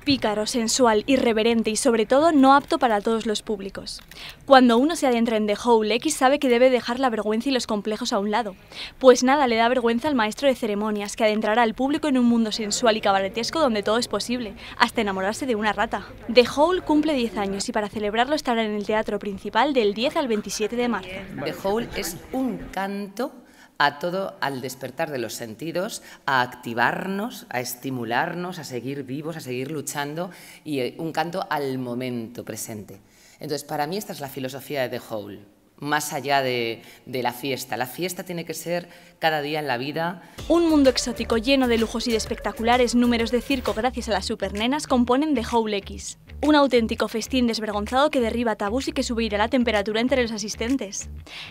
pícaro, sensual, irreverente y sobre todo no apto para todos los públicos. Cuando uno se adentra en The Hole, X sabe que debe dejar la vergüenza y los complejos a un lado, pues nada le da vergüenza al maestro de ceremonias que adentrará al público en un mundo sensual y cabaretesco donde todo es posible, hasta enamorarse de una rata. The Hole cumple 10 años y para celebrarlo estará en el teatro principal del 10 al 27 de marzo. The Hole es un canto a todo al despertar de los sentidos, a activarnos, a estimularnos, a seguir vivos, a seguir luchando y eh, un canto al momento presente. Entonces, para mí esta es la filosofía de The Hole, más allá de, la fiesta. La fiesta tiene que ser cada día en la vida. Un mundo exótico lleno de lujos y de espectaculares números de circo gracias a las supernenas componen The Hole X. Un auténtico festín desvergonzado que derriba tabús y que subirá la temperatura entre los asistentes.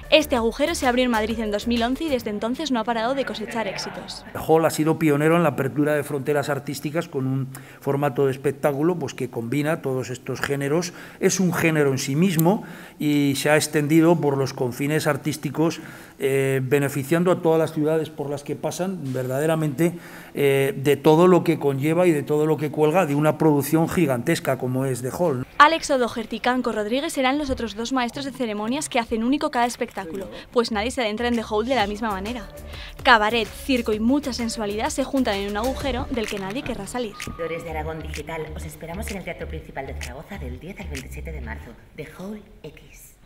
Este agujero se abrió en Madrid en 2011 y desde entonces no ha parado de cosechar éxitos. Hall ha sido pionero en la apertura de fronteras artísticas con un formato de espectáculo pues, que combina todos estos géneros. Es un género en sí mismo y se ha extendido por los confines artísticos, eh, beneficiando a todas las ciudades por las que pasan, verdaderamente, eh, de todo lo que conlleva y de todo lo que cuelga de una producción gigantesca como de es Hall. Alex O'Doherty Rodríguez serán los otros dos maestros de ceremonias que hacen único cada espectáculo, pues nadie se adentra en The Hall de la misma manera. Cabaret, circo y mucha sensualidad se juntan en un agujero del que nadie querrá salir. Flores de Aragón Digital, os esperamos en el Teatro Principal de Zaragoza del 10 al 27 de marzo. The Hall X.